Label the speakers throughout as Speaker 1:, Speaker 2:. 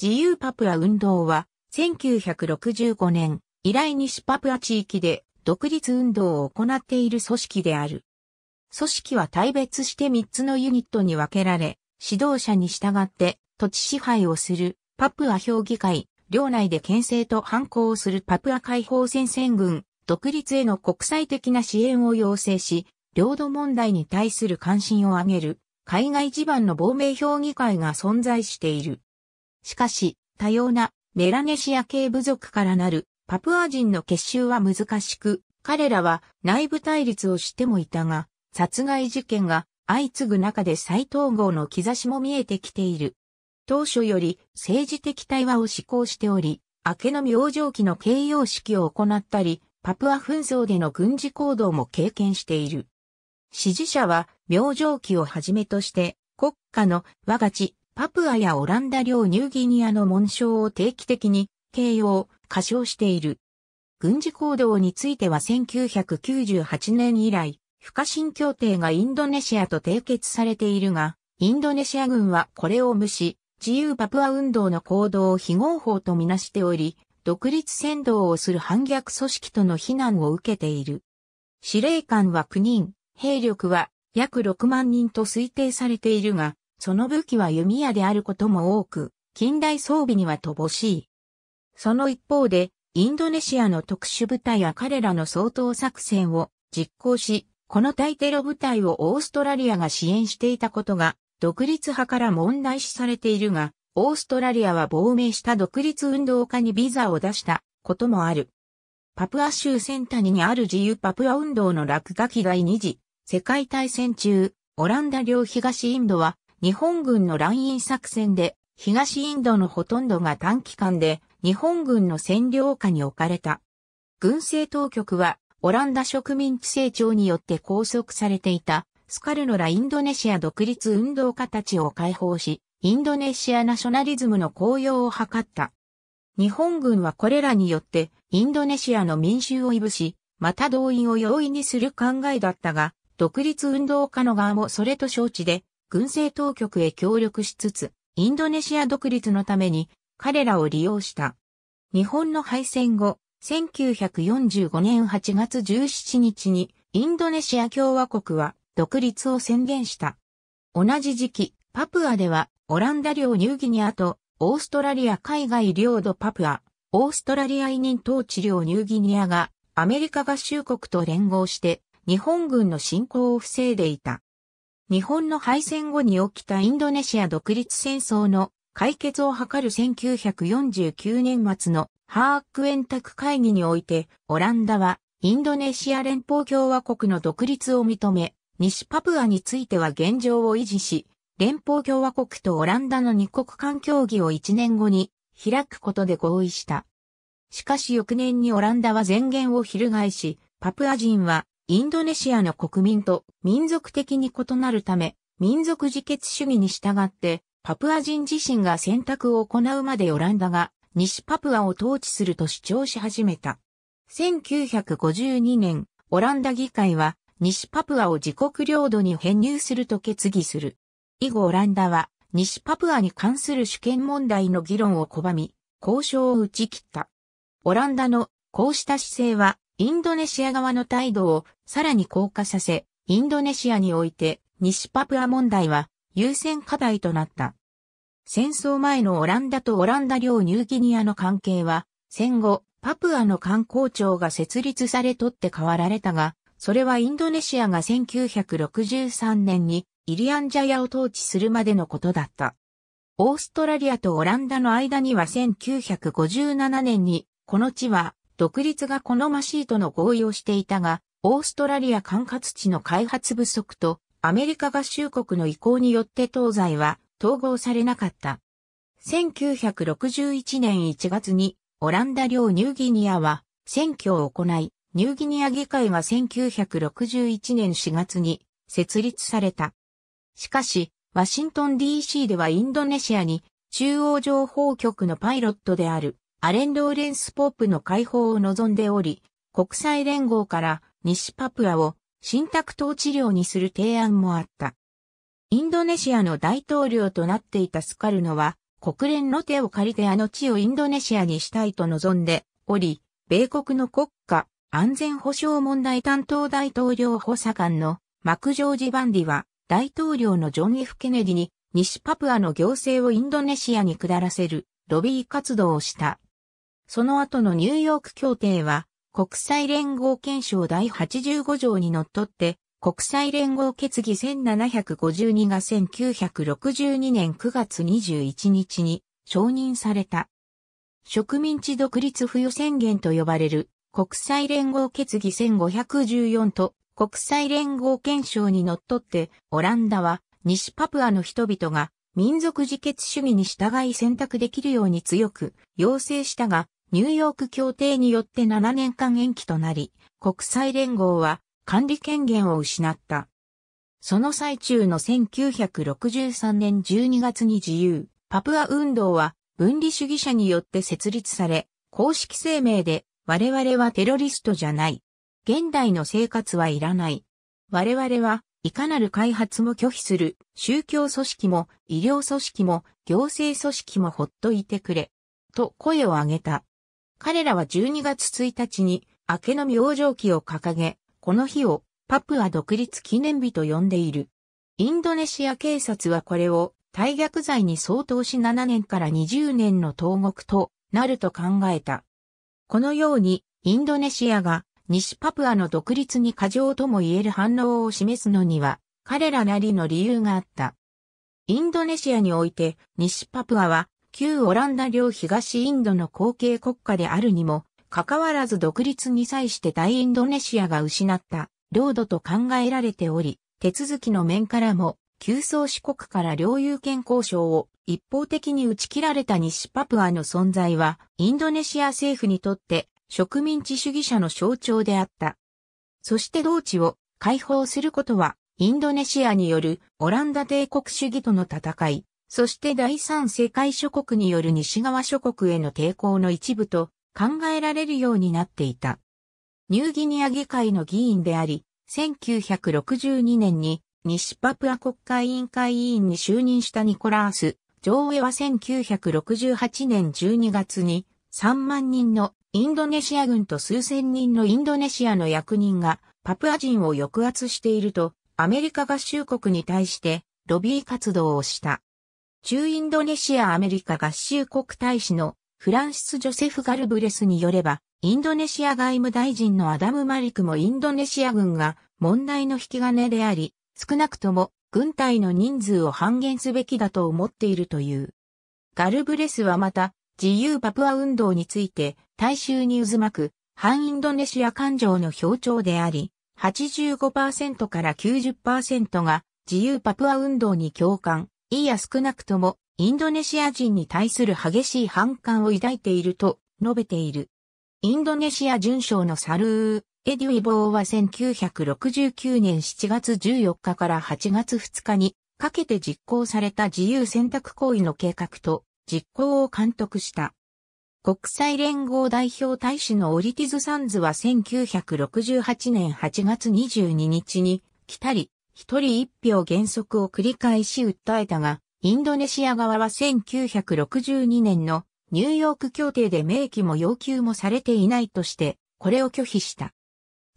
Speaker 1: 自由パプア運動は、1965年、以来西パプア地域で独立運動を行っている組織である。組織は大別して3つのユニットに分けられ、指導者に従って土地支配をするパプア評議会、領内で牽制と反抗をするパプア解放戦線軍、独立への国際的な支援を要請し、領土問題に対する関心を上げる、海外地盤の亡命評議会が存在している。しかし、多様なメラネシア系部族からなるパプア人の結集は難しく、彼らは内部対立をしてもいたが、殺害事件が相次ぐ中で再統合の兆しも見えてきている。当初より政治的対話を施行しており、明けの明星期の形容式を行ったり、パプア紛争での軍事行動も経験している。支持者は明星期をはじめとして、国家の我が地、パプアやオランダ領ニューギニアの紋章を定期的に形容、過唱している。軍事行動については1998年以来、不可侵協定がインドネシアと締結されているが、インドネシア軍はこれを無視、自由パプア運動の行動を非合法とみなしており、独立扇動をする反逆組織との非難を受けている。司令官は9人、兵力は約6万人と推定されているが、その武器は弓矢であることも多く、近代装備には乏しい。その一方で、インドネシアの特殊部隊は彼らの掃討作戦を実行し、この対テロ部隊をオーストラリアが支援していたことが、独立派から問題視されているが、オーストラリアは亡命した独立運動家にビザを出したこともある。パプア州センタニにある自由パプア運動の落書き第二次世界大戦中、オランダ領東インドは日本軍の乱印作戦で、東インドのほとんどが短期間で日本軍の占領下に置かれた。軍政当局はオランダ植民地成長によって拘束されていたスカルノラインドネシア独立運動家たちを解放し、インドネシアナショナリズムの高揚を図った。日本軍はこれらによってインドネシアの民衆をいぶし、また動員を容易にする考えだったが、独立運動家の側もそれと承知で軍政当局へ協力しつつ、インドネシア独立のために彼らを利用した。日本の敗戦後、1945年8月17日にインドネシア共和国は独立を宣言した。同じ時期、パプアではオランダ領ニューギニアとオーストラリア海外領土パプア、オーストラリア委任統治領ニューギニアがアメリカ合衆国と連合して日本軍の侵攻を防いでいた。日本の敗戦後に起きたインドネシア独立戦争の解決を図る1949年末のハークエンタク会議において、オランダはインドネシア連邦共和国の独立を認め、西パプアについては現状を維持し、連邦共和国とオランダの二国間協議を1年後に開くことで合意した。しかし翌年にオランダは前言を翻し、パプア人はインドネシアの国民と民族的に異なるため、民族自決主義に従って、パプア人自身が選択を行うまでオランダが西パプアを統治すると主張し始めた。1952年、オランダ議会は西パプアを自国領土に編入すると決議する。以後オランダは西パプアに関する主権問題の議論を拒み、交渉を打ち切った。オランダのこうした姿勢はインドネシア側の態度をさらに硬化させ、インドネシアにおいて西パプア問題は優先課題となった。戦争前のオランダとオランダ領ニューギニアの関係は、戦後、パプアの観光庁が設立されとって変わられたが、それはインドネシアが1963年にイリアンジャヤを統治するまでのことだった。オーストラリアとオランダの間には1957年に、この地は独立が好ましいとの合意をしていたが、オーストラリア管轄地の開発不足とアメリカ合衆国の意向によって東西は統合されなかった。1961年1月にオランダ領ニューギニアは選挙を行い、ニューギニア議会は1961年4月に設立された。しかし、ワシントン DC ではインドネシアに中央情報局のパイロットであるアレン・ローレンス・ポープの解放を望んでおり、国際連合から西パプアを新宅統治領にする提案もあった。インドネシアの大統領となっていたスカルノは、国連の手を借りてあの地をインドネシアにしたいと望んでおり、米国の国家安全保障問題担当大統領補佐官のマクジョージ・バンディは、大統領のジョン・ F・ ケネディに西パプアの行政をインドネシアに下らせるロビー活動をした。その後のニューヨーク協定は、国際連合憲章第85条にのっとって、国際連合決議1752が1962年9月21日に承認された。植民地独立付与宣言と呼ばれる国際連合決議1514と国際連合憲章にのっとってオランダは西パプアの人々が民族自決主義に従い選択できるように強く要請したがニューヨーク協定によって7年間延期となり、国際連合は管理権限を失った。その最中の1963年12月に自由、パプア運動は分離主義者によって設立され、公式声明で我々はテロリストじゃない。現代の生活はいらない。我々はいかなる開発も拒否する宗教組織も医療組織も行政組織もほっといてくれ。と声を上げた。彼らは12月1日に明けの明星期を掲げ、この日をパプア独立記念日と呼んでいる。インドネシア警察はこれを大逆罪に相当し7年から20年の投獄となると考えた。このようにインドネシアが西パプアの独立に過剰とも言える反応を示すのには彼らなりの理由があった。インドネシアにおいて西パプアは旧オランダ領東インドの後継国家であるにも、かかわらず独立に際して大インドネシアが失った領土と考えられており、手続きの面からも、旧宗四国から領有権交渉を一方的に打ち切られた西パプアの存在は、インドネシア政府にとって植民地主義者の象徴であった。そして同地を解放することは、インドネシアによるオランダ帝国主義との戦い、そして第三世界諸国による西側諸国への抵抗の一部と考えられるようになっていた。ニューギニア議会の議員であり、1962年に西パプア国会委員会委員に就任したニコラース・上ョは1968年12月に3万人のインドネシア軍と数千人のインドネシアの役人がパプア人を抑圧しているとアメリカ合衆国に対してロビー活動をした。中インドネシアアメリカ合衆国大使のフランシス・ジョセフ・ガルブレスによれば、インドネシア外務大臣のアダム・マリクもインドネシア軍が問題の引き金であり、少なくとも軍隊の人数を半減すべきだと思っているという。ガルブレスはまた、自由パプア運動について、大衆に渦巻く、反インドネシア感情の表徴であり、85%から90%が自由パプア運動に共感、いや少なくともインドネシア人に対する激しい反感を抱いていると述べている。インドネシア準将のサルー、エデュイボーは1969年7月14日から8月2日にかけて実行された自由選択行為の計画と実行を監督した。国際連合代表大使のオリティズ・サンズは1968年8月22日に来たり、一人一票原則を繰り返し訴えたが、インドネシア側は1962年のニューヨーク協定で明記も要求もされていないとして、これを拒否した。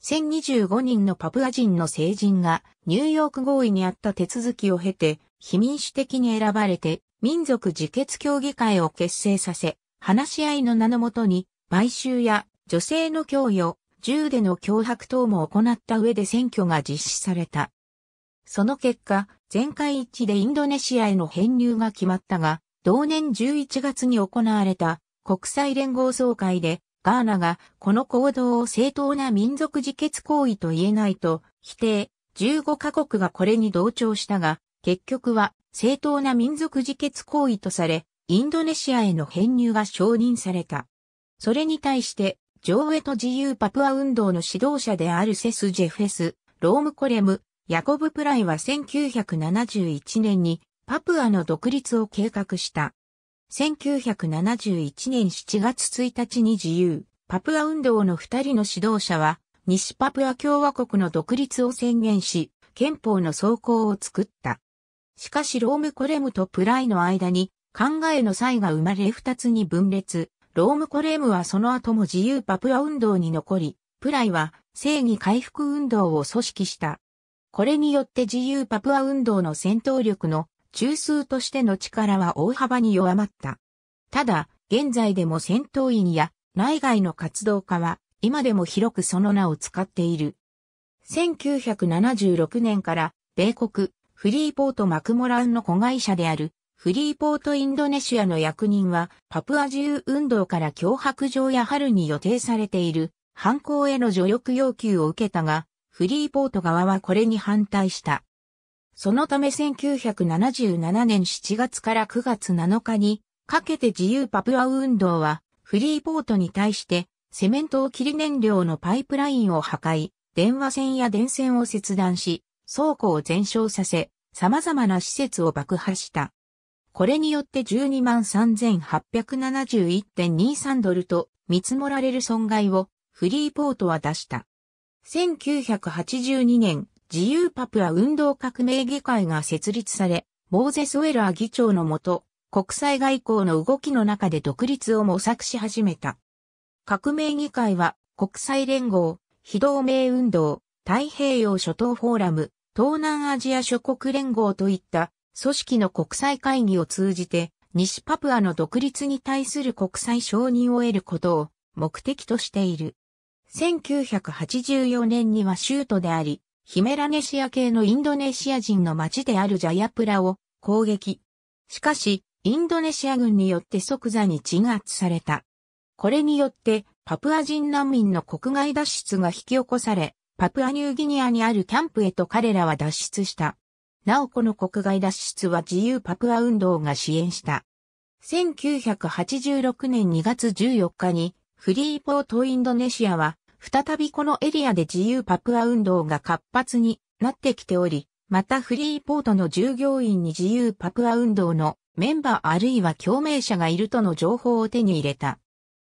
Speaker 1: 1025人のパプア人の成人がニューヨーク合意にあった手続きを経て、非民主的に選ばれて民族自決協議会を結成させ、話し合いの名のもとに、買収や女性の供与、銃での脅迫等も行った上で選挙が実施された。その結果、全会一致でインドネシアへの編入が決まったが、同年11月に行われた国際連合総会で、ガーナがこの行動を正当な民族自決行為と言えないと否定、15カ国がこれに同調したが、結局は正当な民族自決行為とされ、インドネシアへの編入が承認された。それに対して、上エと自由パプア運動の指導者であるセス・ジェフェス、ロームコレム、ヤコブ・プライは1971年にパプアの独立を計画した。1971年7月1日に自由、パプア運動の二人の指導者は、西パプア共和国の独立を宣言し、憲法の草行を作った。しかしロームコレムとプライの間に考えの差が生まれ二つに分裂。ロームコレムはその後も自由パプア運動に残り、プライは正義回復運動を組織した。これによって自由パプア運動の戦闘力の中枢としての力は大幅に弱まった。ただ、現在でも戦闘員や内外の活動家は今でも広くその名を使っている。1976年から米国フリーポートマクモランの子会社であるフリーポートインドネシアの役人はパプア自由運動から脅迫状や春に予定されている犯行への助力要求を受けたがフリーポート側はこれに反対した。そのため1977年7月から9月7日にかけて自由パプア運動はフリーポートに対してセメントを切り燃料のパイプラインを破壊、電話線や電線を切断し、倉庫を全焼させ、様々な施設を爆破した。これによって123,871.23ドルと見積もられる損害をフリーポートは出した。1982年、自由パプア運動革命議会が設立され、モーゼス・ウェラー議長のもと、国際外交の動きの中で独立を模索し始めた。革命議会は、国際連合、非同盟運動、太平洋諸島フォーラム、東南アジア諸国連合といった組織の国際会議を通じて、西パプアの独立に対する国際承認を得ることを目的としている。1984年には州都であり、ヒメラネシア系のインドネシア人の町であるジャヤプラを攻撃。しかし、インドネシア軍によって即座に鎮圧された。これによって、パプア人難民の国外脱出が引き起こされ、パプアニューギニアにあるキャンプへと彼らは脱出した。なおこの国外脱出は自由パプア運動が支援した。1986年2月14日に、フリーポートインドネシアは再びこのエリアで自由パプア運動が活発になってきており、またフリーポートの従業員に自由パプア運動のメンバーあるいは共鳴者がいるとの情報を手に入れた。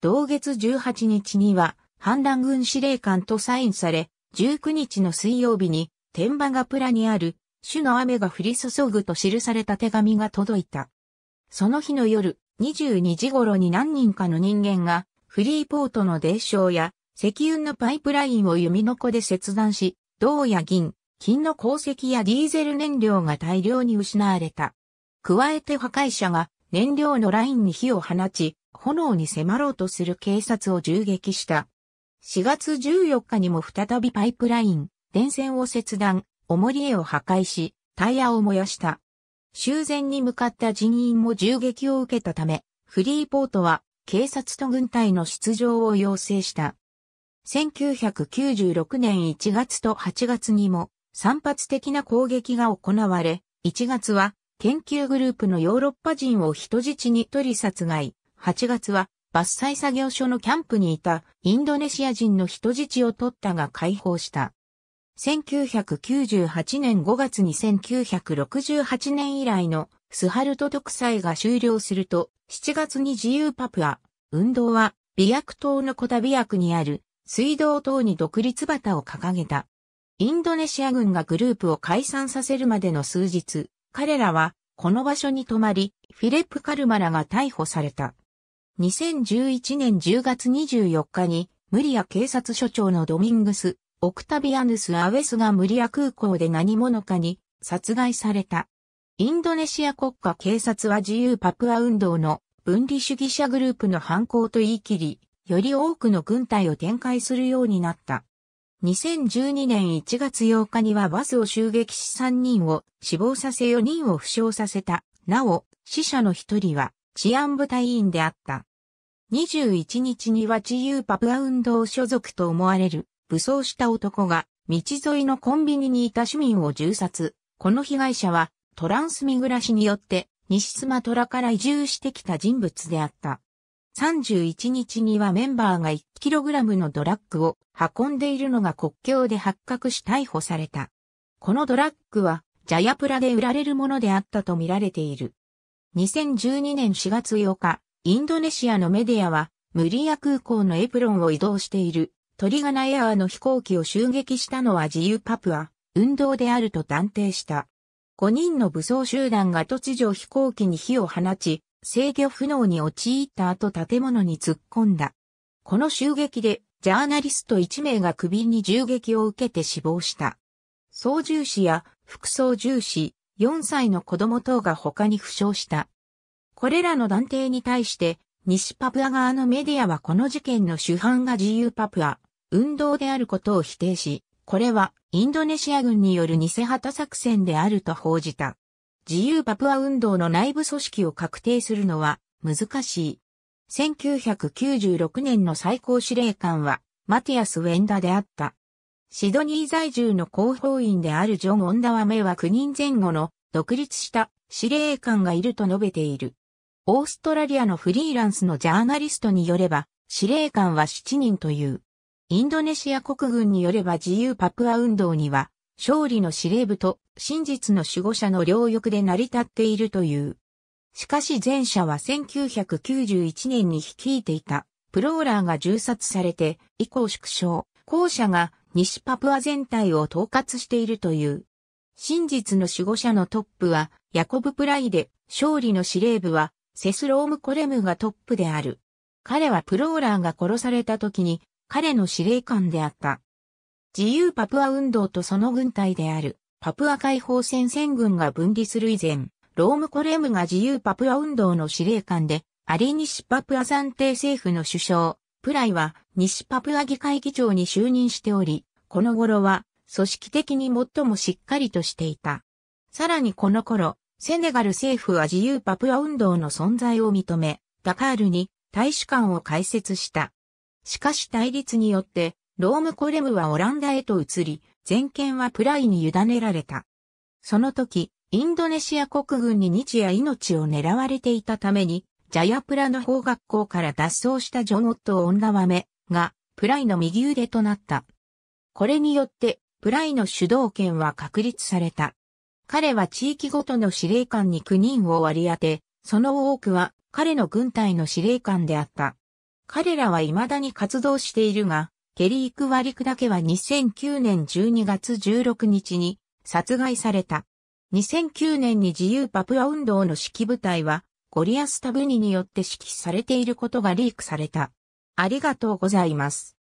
Speaker 1: 同月18日には、反乱軍司令官とサインされ、19日の水曜日に、天馬がプラにある、主の雨が降り注ぐと記された手紙が届いた。その日の夜、22時頃に何人かの人間が、フリーポートの伝承や、石油のパイプラインを弓の子で切断し、銅や銀、金の鉱石やディーゼル燃料が大量に失われた。加えて破壊者が燃料のラインに火を放ち、炎に迫ろうとする警察を銃撃した。4月14日にも再びパイプライン、電線を切断、重り絵を破壊し、タイヤを燃やした。修繕に向かった人員も銃撃を受けたため、フリーポートは警察と軍隊の出場を要請した。1996年1月と8月にも散発的な攻撃が行われ、1月は研究グループのヨーロッパ人を人質に取り殺害、8月は伐採作業所のキャンプにいたインドネシア人の人質を取ったが解放した。1998年5月に1968年以来のスハルト独裁が終了すると、7月に自由パプア運動は、美薬島の小田美薬にある水道等に独立旗を掲げた。インドネシア軍がグループを解散させるまでの数日、彼らはこの場所に泊まり、フィレップ・カルマラが逮捕された。2011年10月24日に、ムリア警察署長のドミングス、オクタビアヌス・アウェスがムリア空港で何者かに殺害された。インドネシア国家警察は自由パプア運動の分離主義者グループの犯行と言い切り、より多くの軍隊を展開するようになった。2012年1月8日にはバスを襲撃し3人を死亡させ4人を負傷させた。なお、死者の1人は治安部隊員であった。21日には自由パプア運動所属と思われる武装した男が道沿いのコンビニにいた市民を銃殺。この被害者はトランスミグラシによって西スマトラから移住してきた人物であった。31日にはメンバーが 1kg のドラッグを運んでいるのが国境で発覚し逮捕された。このドラッグはジャヤプラで売られるものであったと見られている。2012年4月8日、インドネシアのメディアはムリア空港のエプロンを移動しているトリガナエアーの飛行機を襲撃したのは自由パプア運動であると断定した。5人の武装集団が突如飛行機に火を放ち、制御不能に陥った後建物に突っ込んだ。この襲撃でジャーナリスト1名が首に銃撃を受けて死亡した。操縦士や副操縦士、4歳の子供等が他に負傷した。これらの断定に対して、西パプア側のメディアはこの事件の主犯が自由パプア、運動であることを否定し、これはインドネシア軍による偽旗作戦であると報じた。自由パプア運動の内部組織を確定するのは難しい。1996年の最高司令官はマティアス・ウェンダであった。シドニー在住の広報員であるジョン・オンダワメは9人前後の独立した司令官がいると述べている。オーストラリアのフリーランスのジャーナリストによれば、司令官は7人という。インドネシア国軍によれば自由パプア運動には勝利の司令部と真実の守護者の両翼で成り立っているという。しかし前者は1991年に率いていたプローラーが銃殺されて以降縮小、後者が西パプア全体を統括しているという。真実の守護者のトップはヤコブ・プライで、勝利の司令部はセスローム・コレムがトップである。彼はプローラーが殺された時に彼の司令官であった。自由パプア運動とその軍隊である、パプア解放戦線軍が分離する以前、ロームコレムが自由パプア運動の司令官で、あり西パプア暫定政府の首相、プライは西パプア議会議長に就任しており、この頃は組織的に最もしっかりとしていた。さらにこの頃、セネガル政府は自由パプア運動の存在を認め、ダカールに大使館を開設した。しかし対立によってロームコレムはオランダへと移り、全権はプライに委ねられた。その時、インドネシア国軍に日夜命を狙われていたために、ジャヤプラの法学校から脱走したジョン・オット・オンラワメが、プライの右腕となった。これによって、プライの主導権は確立された。彼は地域ごとの司令官に9人を割り当て、その多くは彼の軍隊の司令官であった。彼らは未だに活動しているが、ケリー・クワリクだけは2009年12月16日に殺害された。2009年に自由パプア運動の指揮部隊はゴリアス・タブニによって指揮されていることがリークされた。ありがとうございます。